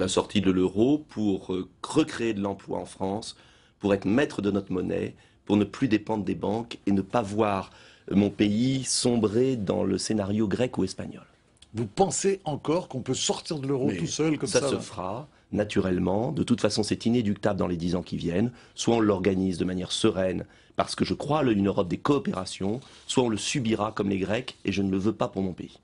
la sortie de l'euro pour euh, recréer de l'emploi en France, pour être maître de notre monnaie, pour ne plus dépendre des banques et ne pas voir euh, mon pays sombrer dans le scénario grec ou espagnol. Vous pensez encore qu'on peut sortir de l'euro tout seul comme ça Ça se fera naturellement. De toute façon, c'est inéductable dans les dix ans qui viennent. Soit on l'organise de manière sereine, parce que je crois à une Europe des coopérations, soit on le subira comme les Grecs, et je ne le veux pas pour mon pays.